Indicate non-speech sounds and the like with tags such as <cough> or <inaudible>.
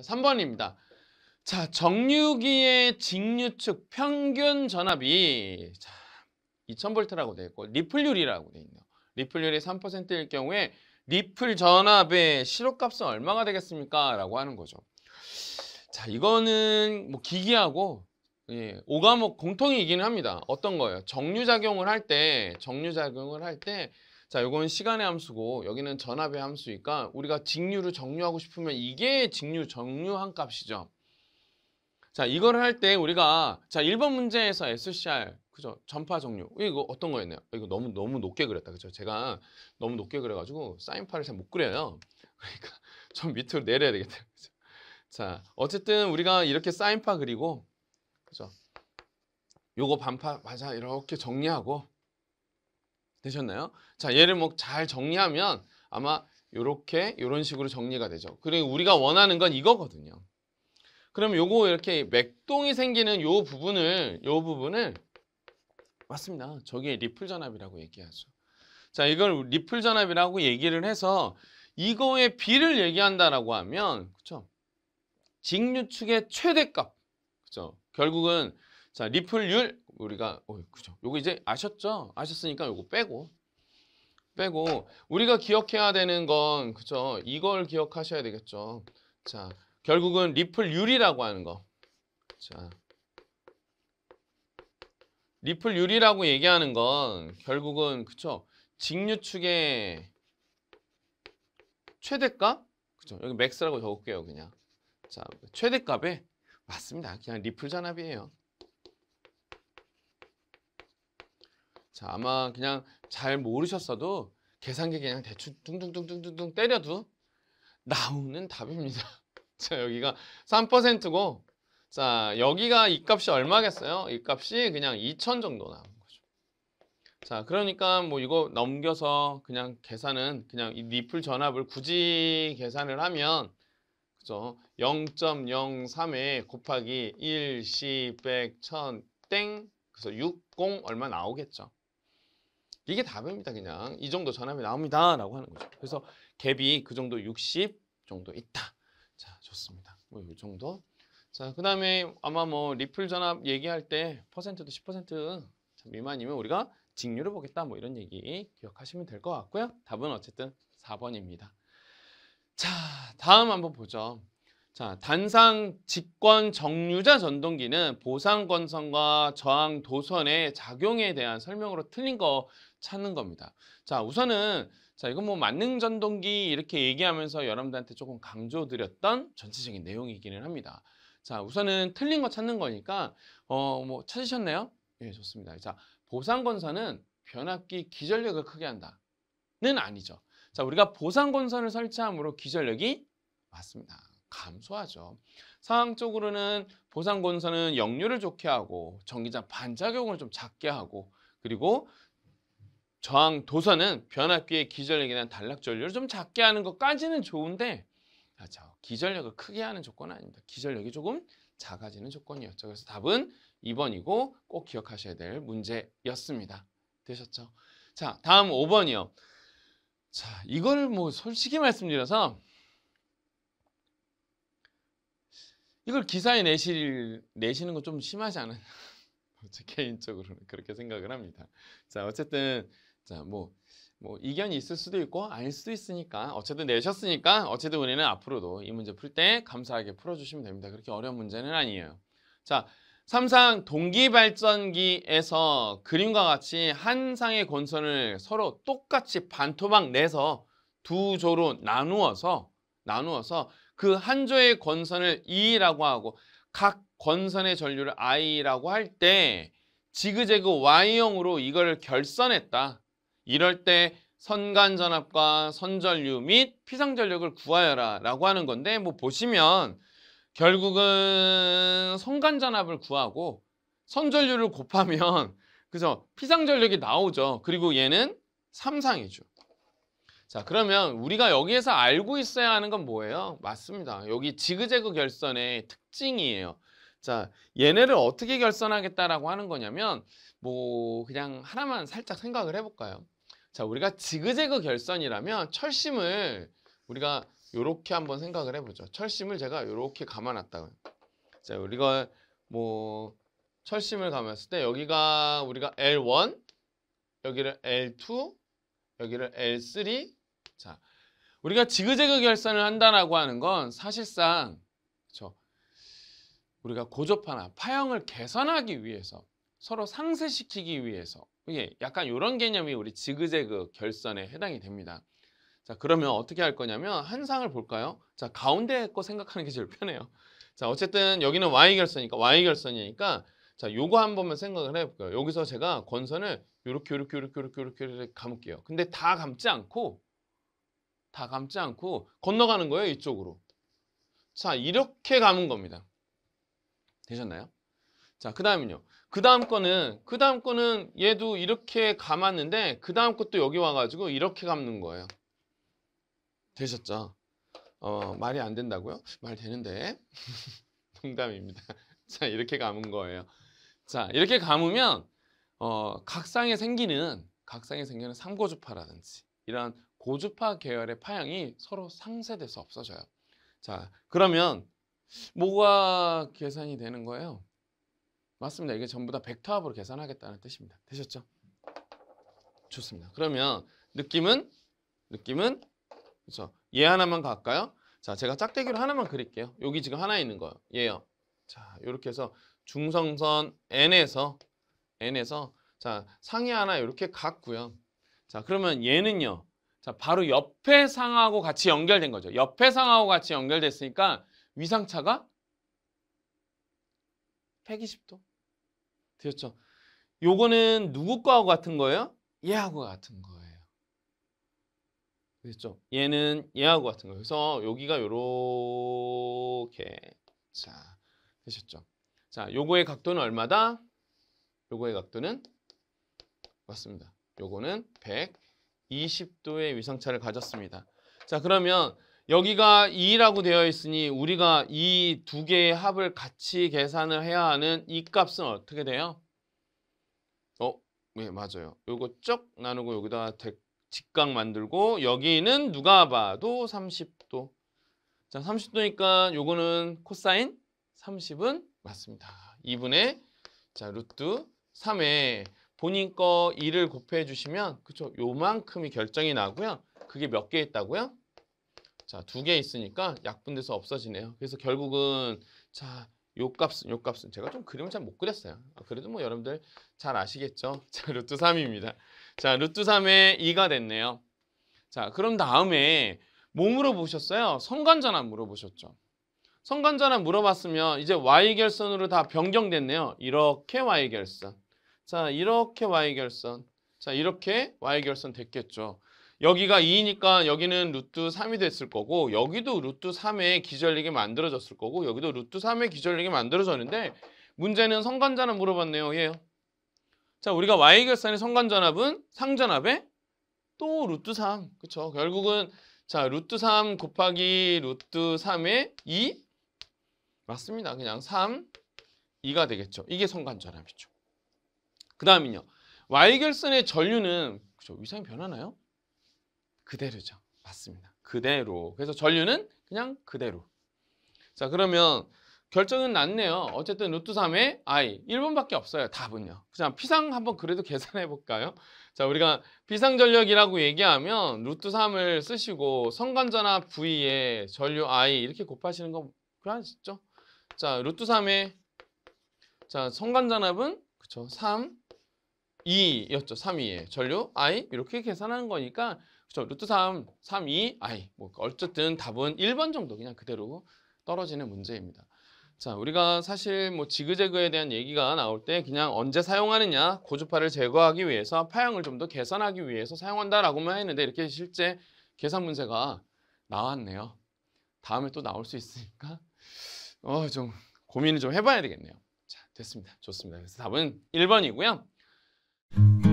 자, 3번입니다. 자, 정류기의 직류측 평균 전압이 자, 2000V라고 되어 있고 리플율이라고 되어 있네요. 리플율이 3%일 경우에 리플 전압의 실효값은 얼마가 되겠습니까? 라고 하는 거죠. 자, 이거는 뭐 기기하고 예, 오감옥 공통이긴 합니다. 어떤 거예요? 정류작용을 할 때, 정류작용을 할때 자, 요건 시간의 함수고 여기는 전압의 함수니까 우리가 직류를 정류하고 싶으면 이게 직류 정류한 값이죠. 자, 이걸 할 때 우리가 자, 1번 문제에서 SCR 그죠? 전파 정류. 이거 어떤 거였나요? 이거 너무 너무 높게 그렸다. 그죠? 제가 너무 높게 그려 가지고 사인파를 잘 못 그려요. <laughs> 그러니까 좀 밑으로 내려야 되겠다. 그죠? 자, 어쨌든 우리가 이렇게 사인파 그리고 그죠? 요거 반파 맞아 이렇게 정리하고 되셨나요? 자, 얘를 뭐잘 정리하면 아마 이렇게 이런 식으로 정리가 되죠. 그리고 우리가 원하는 건 이거거든요. 그럼 요거 이렇게 맥동이 생기는 요 부분을 요 부분을 맞습니다. 저게 리플 전압이라고 얘기하죠. 자, 이걸 리플 전압이라고 얘기를 해서 이거의 비를 얘기한다라고 하면 그렇죠? 직류축의 최대값. 그렇죠? 결국은 자, 리플율 우리가 어, 그죠. 요거 이제 아셨죠? 아셨으니까 요거 빼고 빼고 우리가 기억해야 되는 건 그죠? 이걸 기억하셔야 되겠죠. 자, 결국은 리플율이라고 하는 거. 자. 리플율이라고 얘기하는 건 결국은 그쵸? 직류축의 최대값? 그쵸? 여기 맥스라고 적을게요, 그냥. 자, 최대값에 맞습니다. 그냥 리플 잔압이에요. 자, 아마 그냥 잘 모르셨어도 계산기 그냥 대충 뚱뚱뚱뚱뚱 때려도 나오는 답입니다. <laughs> 자, 여기가 3%고 자, 여기가 이 값이 얼마겠어요? 이 값이 그냥 2천 정도 나온 거죠. 자, 그러니까 뭐 이거 넘겨서 그냥 계산은 그냥 이 리플 전압을 굳이 계산을 하면 그죠? 0.03에 곱하기 1, 10, 100, 1000, 땡. 그래서 60 얼마 나오겠죠. 이게 답입니다. 그냥 이 정도 전압이 나옵니다. 라고 하는 거죠. 그래서 갭이 그 정도 60 정도 있다. 자, 좋습니다. 뭐 이 정도. 자, 그 다음에 아마 뭐 리플 전압 얘기할 때 퍼센트도 10% 미만이면 우리가 직류를 보겠다. 뭐 이런 얘기 기억하시면 될 것 같고요. 답은 어쨌든 4번입니다. 자, 다음 한번 보죠. 자, 단상 직권 정유자 전동기는 보상 권선과 저항 도선의 작용에 대한 설명으로 틀린 거 찾는 겁니다. 자, 우선은 자, 이건 뭐 만능 전동기 이렇게 얘기하면서 여러분들한테 조금 강조드렸던 전체적인 내용이기는 합니다. 자, 우선은 틀린 거 찾는 거니까 어, 뭐 찾으셨나요? 예, 좋습니다. 자, 보상 권선은 변압기 기전력을 크게 한다는 아니죠. 자, 우리가 보상 권선을 설치함으로 기전력이 맞습니다. 감소하죠. 상황적으로는 보상 건설은 역류를 좋게 하고 전기장 반작용을 좀 작게 하고 그리고 저항 도선은 변압기의 기전력에 대한 단락 전류를 좀 작게 하는 것까지는 좋은데 그렇죠. 아, 기전력을 크게 하는 조건은 아닙니다. 기전력이 조금 작아지는 조건이었죠. 그래서 답은 2번이고 꼭 기억하셔야 될 문제였습니다. 되셨죠? 자, 다음 5번이요. 자, 이걸 뭐 솔직히 말씀드려서 이걸 기사에 내실, 내시는 건 좀 심하지 않은 <laughs> 제 개인적으로는 그렇게 생각을 합니다. 자, 어쨌든 자, 뭐, 뭐 이견이 있을 수도 있고 아 수도 있으니까 어쨌든 내셨으니까 어쨌든 우리는 앞으로도 이 문제 풀 때 감사하게 풀어주시면 됩니다. 그렇게 어려운 문제는 아니에요. 자, 삼상 동기발전기에서 그림과 같이 한 상의 권선을 서로 똑같이 반토막 내서 두 조로 나누어서 나누어서 그한 조의 권선을 E라고 하고 각 권선의 전류를 I라고 할 때 지그재그 Y형으로 이걸 결선했다. 이럴 때 선간전압과 선전류 및 피상전력을 구하여라 라고 하는 건데 뭐 보시면 결국은 선간전압을 구하고 선전류를 곱하면 <laughs> 그죠 피상전력이 나오죠 그리고 얘는 삼상이죠 자 그러면 우리가 여기에서 알고 있어야 하는 건 뭐예요? 맞습니다. 여기 지그재그 결선의 특징이에요. 자 얘네를 어떻게 결선하겠다라고 하는 거냐면 뭐 그냥 하나만 살짝 생각을 해볼까요? 자 우리가 지그재그 결선이라면 철심을 우리가 이렇게 한번 생각을 해보죠. 철심을 제가 이렇게 감아놨다고요. 자 우리가 뭐 철심을 감았을 때 여기가 우리가 L1 여기를 L2 여기를 L3 자, 우리가 지그재그 결산을 한다라고 하는 건 사실상 그렇죠? 우리가 고조파나 파형을 개선하기 위해서 서로 상쇄시키기 위해서 이게 약간 이런 개념이 우리 지그재그 결선에 해당이 됩니다. 자 그러면 어떻게 할 거냐면 한 상을 볼까요? 자 가운데 거 생각하는 게 제일 편해요. 자 어쨌든 여기는 y 결선이니까 y 결선이니까 자 요거 한 번만 생각을 해볼까요? 여기서 제가 권선을 요렇게 요렇게 요렇게 요렇게 요렇게 감을게요. 근데 다 감지 않고 다 감지 않고 건너가는 거예요. 이쪽으로. 자, 이렇게 감은 겁니다. 되셨나요? 자, 그 다음은요. 그 다음 거는, 그 다음 거는 얘도 이렇게 감았는데, 그 다음 것도 여기 와가지고 이렇게 감는 거예요. 되셨죠? 어, 말이 안 된다고요? 말 되는데. <laughs> 농담입니다. <laughs> 자, 이렇게 감은 거예요. 자, 이렇게 감으면, 어, 각상에 생기는, 각상에 생기는 삼고주파라든지, 이런 고주파 계열의 파형이 서로 상쇄돼서 없어져요. 자, 그러면 뭐가 계산이 되는 거예요? 맞습니다. 이게 전부 다 벡터합으로 계산하겠다는 뜻입니다. 되셨죠? 좋습니다. 그러면 느낌은 느낌은 그렇죠. 얘 하나만 갈까요? 자, 제가 짝대기로 하나만 그릴게요. 여기 지금 하나 있는 거예요. 얘요. 자, 이렇게 해서 중성선 n에서 n에서 자 상위 하나 이렇게 갔고요. 자, 그러면 얘는요. 자, 바로 옆에 상하고 같이 연결된 거죠. 옆에 상하고 같이 연결됐으니까 위상차가 120도. 되었죠? 요거는 누구 거하고 같은 거예요? 얘하고 같은 거예요. 그렇죠? 얘는 얘하고 같은 거예요. 그래서 여기가 요렇게 자, 되셨죠? 자, 요거의 각도는 얼마다? 요거의 각도는 맞습니다. 요거는 100 20도의 위상차를 가졌습니다. 자 그러면 여기가 2라고 되어 있으니 우리가 이 두 개의 합을 같이 계산을 해야 하는 이 값은 어떻게 돼요? 어, 네, 맞아요. 요거 쭉 나누고 여기다 직각 만들고 여기는 누가 봐도 30도. 자, 30도니까 요거는 코사인 30은 맞습니다. 2분의 자, 루트 3에 본인 거 2를 곱해 주시면 그쵸 요만큼이 결정이 나고요. 그게 몇 개 있다고요? 자, 두 개 있으니까 약분돼서 없어지네요. 그래서 결국은 자, 요 값은 요 값은 제가 좀 그림을 잘 못 그렸어요. 아, 그래도 뭐 여러분들 잘 아시겠죠? <laughs> 자, 루트 3입니다. 자, 루트 3에 2가 됐네요. 자, 그럼 다음에 뭐 물어보셨어요? 성간전환 물어보셨죠? 성간전환 물어봤으면 이제 y결선으로 다 변경됐네요. 이렇게 y결선. 자, 이렇게 y결선. 자, 이렇게 y결선 됐겠죠. 여기가 2니까 여기는 루트 3이 됐을 거고 여기도 루트 3에 기절리게 만들어졌을 거고 여기도 루트 3에 기절리게 만들어졌는데 문제는 성관전압 물어봤네요. 얘요. 자, 우리가 y결산의 성관전압은 상전압에 또 루트 3. 그쵸? 결국은 자, 루트 3 곱하기 루트 3에 2? 맞습니다. 그냥 3, 2가 되겠죠. 이게 성관전압이죠 그 다음은요. 와이결선의 전류는 그죠? 위상이 변하나요? 그대로죠. 맞습니다. 그대로. 그래서 전류는 그냥 그대로. 자 그러면 결정은 났네요. 어쨌든 루트 3의 i 1번밖에 없어요. 답은요. 그냥 피상 한번 그래도 <laughs> 계산해 볼까요? 자 우리가 비상전력이라고 얘기하면 루트 3을 쓰시고 성간전화 v 의 전류 i 이렇게 곱하시는 거 그냥 시죠자 루트 3의자선관전압은그죠3 2였죠. 3, 위에 전류 i 이렇게 계산하는 거니까 그렇죠. 루트 3, 3, 2, i 뭐 어쨌든 답은 1번 정도 그냥 그대로 떨어지는 문제입니다. 자, 우리가 사실 뭐 지그재그에 대한 얘기가 나올 때 그냥 언제 사용하느냐, 고주파를 제거하기 위해서 파형을 좀 더 계산하기 위해서 사용한다라고만 했는데 이렇게 실제 계산 문제가 나왔네요. 다음에 또 나올 수 있으니까 어, 좀 고민을 좀 해봐야 되겠네요. 자, 됐습니다. 좋습니다. 그래서 답은 1번이고요. Mm-hmm.